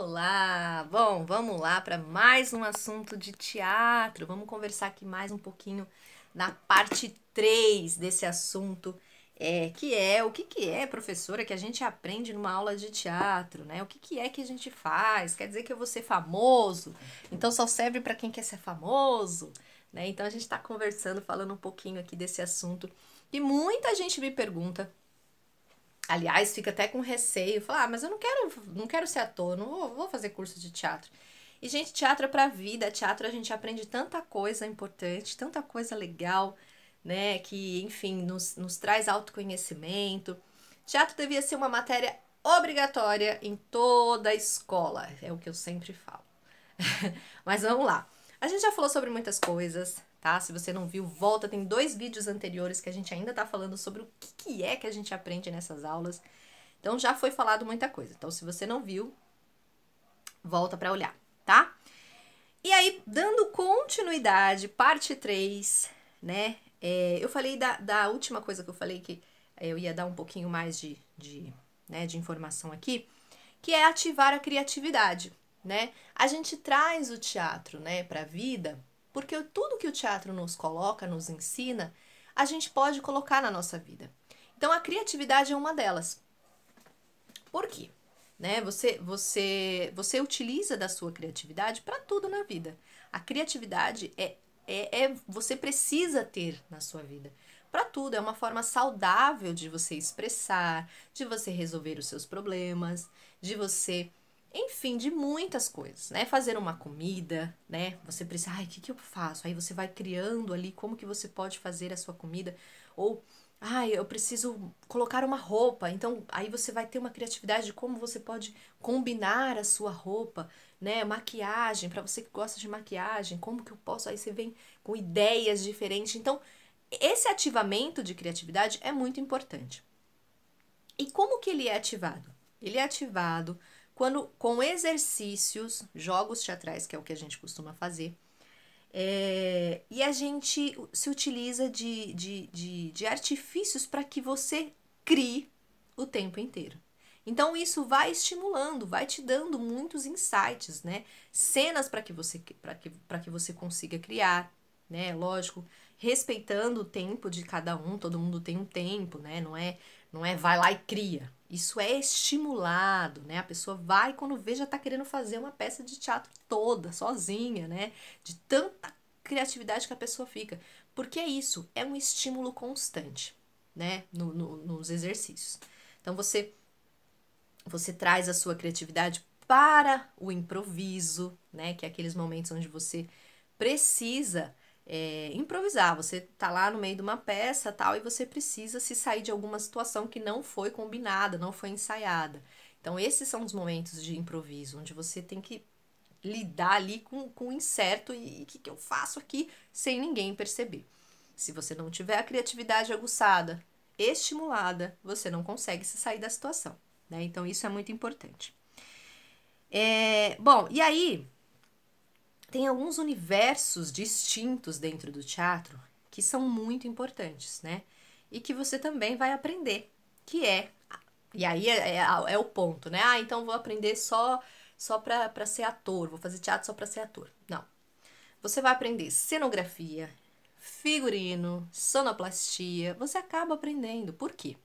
Olá! Bom, vamos lá para mais um assunto de teatro. Vamos conversar aqui mais um pouquinho na parte 3 desse assunto, é, que é o que, que é, professora, que a gente aprende numa aula de teatro, né? O que, que é que a gente faz? Quer dizer que eu vou ser famoso? Então só serve para quem quer ser famoso, né? Então a gente está conversando, falando um pouquinho aqui desse assunto que muita gente me pergunta Aliás, fica até com receio, falar, ah, mas eu não quero, não quero ser ator, não vou, vou fazer curso de teatro. E gente, teatro é pra vida, teatro a gente aprende tanta coisa importante, tanta coisa legal, né, que, enfim, nos, nos traz autoconhecimento. Teatro devia ser uma matéria obrigatória em toda a escola, é o que eu sempre falo. mas vamos lá. A gente já falou sobre muitas coisas, tá? Se você não viu, volta, tem dois vídeos anteriores que a gente ainda tá falando sobre o que, que é que a gente aprende nessas aulas. Então já foi falado muita coisa. Então se você não viu, volta para olhar, tá? E aí, dando continuidade, parte 3, né? É, eu falei da, da última coisa que eu falei que é, eu ia dar um pouquinho mais de, de, né, de informação aqui, que é ativar a criatividade, né? A gente traz o teatro, né, para a vida porque tudo que o teatro nos coloca, nos ensina, a gente pode colocar na nossa vida. Então a criatividade é uma delas. Por quê? Né? Você, você, você utiliza da sua criatividade para tudo na vida. A criatividade é, é, é você precisa ter na sua vida para tudo. É uma forma saudável de você expressar, de você resolver os seus problemas, de você enfim, de muitas coisas, né? Fazer uma comida, né? Você precisa, ai, o que, que eu faço? Aí você vai criando ali como que você pode fazer a sua comida. Ou, ai, eu preciso colocar uma roupa. Então, aí você vai ter uma criatividade de como você pode combinar a sua roupa, né? Maquiagem, para você que gosta de maquiagem, como que eu posso? Aí você vem com ideias diferentes. Então, esse ativamento de criatividade é muito importante. E como que ele é ativado? Ele é ativado quando com exercícios, jogos teatrais, que é o que a gente costuma fazer, é, e a gente se utiliza de, de, de, de artifícios para que você crie o tempo inteiro. Então isso vai estimulando, vai te dando muitos insights, né? Cenas para que você para que, que você consiga criar, né? Lógico, respeitando o tempo de cada um, todo mundo tem um tempo, né? Não é não é vai lá e cria. Isso é estimulado, né? A pessoa vai quando vê já tá querendo fazer uma peça de teatro toda, sozinha, né? De tanta criatividade que a pessoa fica. Porque é isso, é um estímulo constante, né? No, no, nos exercícios. Então você, você traz a sua criatividade para o improviso, né? Que é aqueles momentos onde você precisa é, improvisar. Você tá lá no meio de uma peça tal e você precisa se sair de alguma situação que não foi combinada, não foi ensaiada. Então, esses são os momentos de improviso, onde você tem que lidar ali com, com o incerto e o que, que eu faço aqui sem ninguém perceber. Se você não tiver a criatividade aguçada, estimulada, você não consegue se sair da situação. Né? Então, isso é muito importante. É, bom, e aí, tem alguns universos distintos dentro do teatro que são muito importantes, né? E que você também vai aprender, que é e aí é, é, é o ponto, né? Ah, então vou aprender só só para ser ator, vou fazer teatro só para ser ator. Não. Você vai aprender cenografia, figurino, sonoplastia, você acaba aprendendo. Por quê?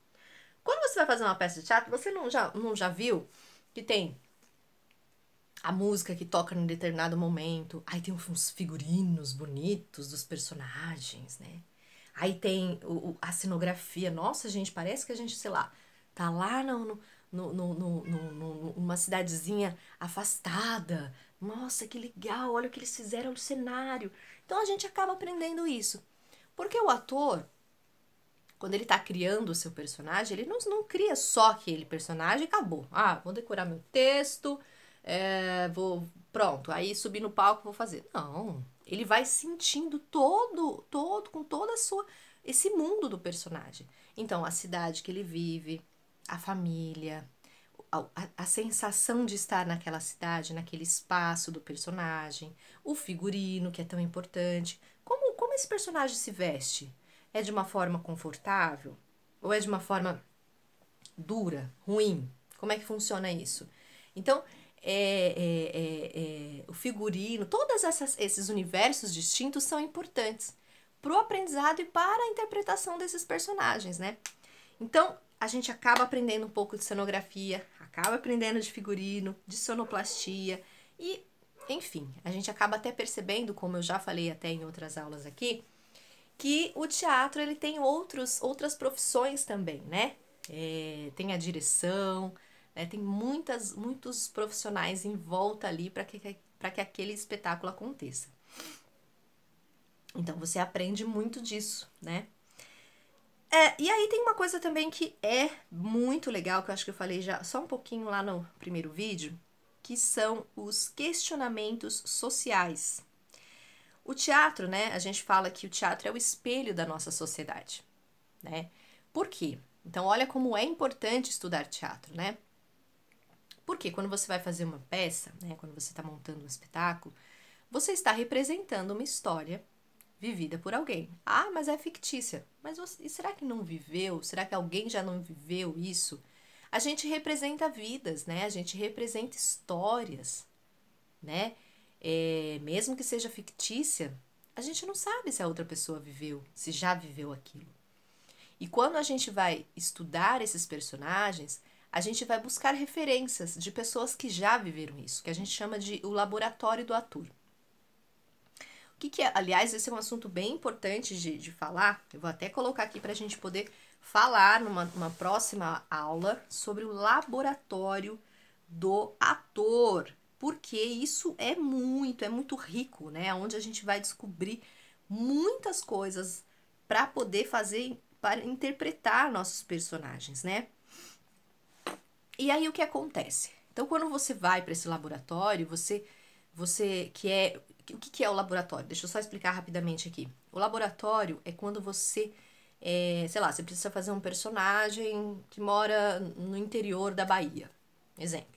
Quando você vai fazer uma peça de teatro, você não já, não já viu que tem a música que toca num determinado momento. Aí tem uns figurinos bonitos dos personagens, né? Aí tem o, a cenografia. Nossa, gente, parece que a gente, sei lá, tá lá no, no, no, no, numa cidadezinha afastada. Nossa, que legal, olha o que eles fizeram no cenário. Então a gente acaba aprendendo isso. Porque o ator, quando ele tá criando o seu personagem, ele não, não cria só aquele personagem e acabou. Ah, vou decorar meu texto, é, vou, pronto, aí subir no palco, vou fazer. Não, ele vai sentindo todo, todo, com toda a sua, esse mundo do personagem. Então, a cidade que ele vive, a família, a, a, sensação de estar naquela cidade, naquele espaço do personagem, o figurino que é tão importante. Como, como esse personagem se veste? É de uma forma confortável? Ou é de uma forma dura, ruim? Como é que funciona isso? Então, é é, é, é, o figurino, todos esses universos distintos são importantes para o aprendizado e para a interpretação desses personagens, né? Então, a gente acaba aprendendo um pouco de cenografia, acaba aprendendo de figurino, de sonoplastia e, enfim, a gente acaba até percebendo, como eu já falei até em outras aulas aqui, que o teatro ele tem outros, outras profissões também, né? É, tem a direção, né? Tem muitas, muitos profissionais em volta ali para que, que aquele espetáculo aconteça. Então você aprende muito disso, né? É, e aí tem uma coisa também que é muito legal, que eu acho que eu falei já só um pouquinho lá no primeiro vídeo, que são os questionamentos sociais. O teatro, né? A gente fala que o teatro é o espelho da nossa sociedade, né? Por quê? Então, olha como é importante estudar teatro, né? Porque quando você vai fazer uma peça, né, quando você está montando um espetáculo, você está representando uma história vivida por alguém. Ah, mas é fictícia. Mas você, será que não viveu? Será que alguém já não viveu isso? A gente representa vidas, né? A gente representa histórias, né? É, mesmo que seja fictícia, a gente não sabe se a outra pessoa viveu, se já viveu aquilo. E quando a gente vai estudar esses personagens, a gente vai buscar referências de pessoas que já viveram isso, que a gente chama de o laboratório do ator. O que, que é? Aliás, esse é um assunto bem importante de, de falar. Eu vou até colocar aqui para a gente poder falar numa, numa próxima aula sobre o laboratório do ator, porque isso é muito, é muito rico, né? Onde a gente vai descobrir muitas coisas para poder fazer, para interpretar nossos personagens, né? E aí o que acontece? Então, quando você vai para esse laboratório, você, você que é o que, que é o laboratório? Deixa eu só explicar rapidamente aqui. O laboratório é quando você, é, sei lá, você precisa fazer um personagem que mora no interior da Bahia, exemplo.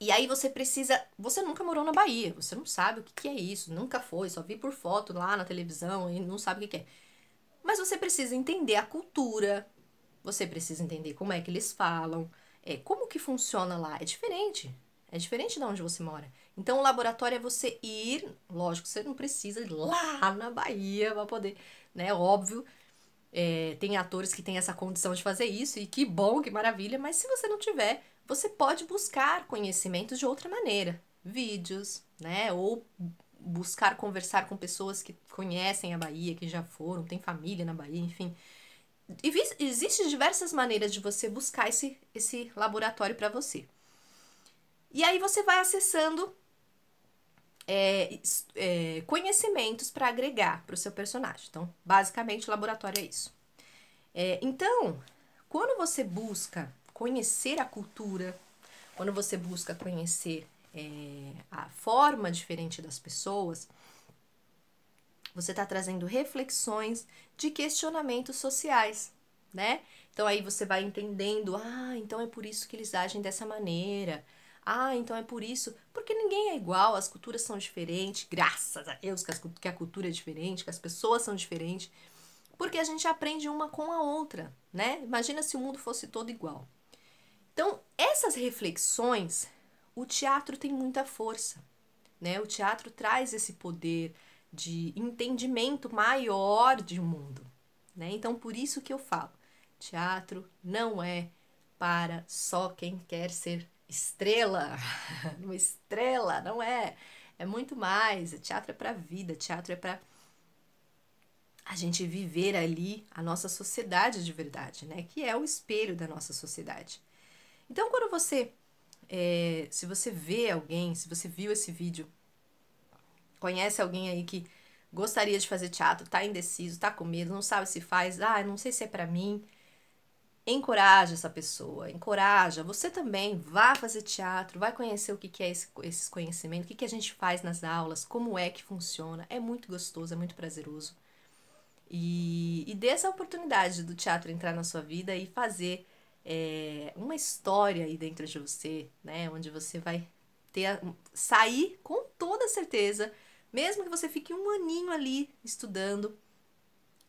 E aí você precisa. Você nunca morou na Bahia, você não sabe o que, que é isso, nunca foi, só vi por foto lá na televisão e não sabe o que, que é. Mas você precisa entender a cultura, você precisa entender como é que eles falam, é, como que funciona lá. É diferente. É diferente de onde você mora. Então, o laboratório é você ir, lógico, você não precisa ir lá na Bahia para poder, né? Óbvio, é, tem atores que têm essa condição de fazer isso e que bom, que maravilha, mas se você não tiver, você pode buscar conhecimentos de outra maneira, vídeos, né? Ou buscar conversar com pessoas que conhecem a Bahia, que já foram, tem família na Bahia, enfim existem diversas maneiras de você buscar esse, esse laboratório para você. E aí você vai acessando é, é, conhecimentos para agregar para o seu personagem. Então, basicamente, o laboratório é isso. É, então, quando você busca conhecer a cultura, quando você busca conhecer é, a forma diferente das pessoas, você está trazendo reflexões de questionamentos sociais, né? Então aí você vai entendendo, ah, então é por isso que eles agem dessa maneira. Ah, então é por isso. Porque ninguém é igual, as culturas são diferentes, graças a Deus que, a cultura é diferente, que as pessoas são diferentes. Porque a gente aprende uma com a outra, né? Imagina se o mundo fosse todo igual. Então, essas reflexões, o teatro tem muita força, né? O teatro traz esse poder, de entendimento maior de um mundo. Né? Então, por isso que eu falo: teatro não é para só quem quer ser estrela. Uma estrela, não é. É muito mais. Teatro é para a vida, teatro é para a gente viver ali a nossa sociedade de verdade, né? Que é o espelho da nossa sociedade. Então, quando você. É, se você vê alguém, se você viu esse vídeo Conhece alguém aí que gostaria de fazer teatro, tá indeciso, tá com medo, não sabe se faz, ah, não sei se é para mim. Encoraja essa pessoa, encoraja. Você também vá fazer teatro, vai conhecer o que, é esse, esse conhecimento, o que, que a gente faz nas aulas, como é que funciona. É muito gostoso, é muito prazeroso. E, e dê essa oportunidade do teatro entrar na sua vida e fazer é, uma história aí dentro de você, né? Onde você vai ter a, sair com toda certeza mesmo que você fique um aninho ali estudando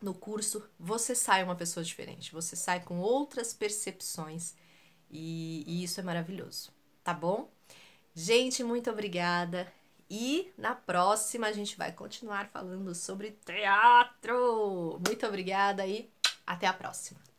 no curso, você sai uma pessoa diferente, você sai com outras percepções e, e isso é maravilhoso, tá bom? Gente, muito obrigada. E na próxima a gente vai continuar falando sobre teatro. Muito obrigada e até a próxima.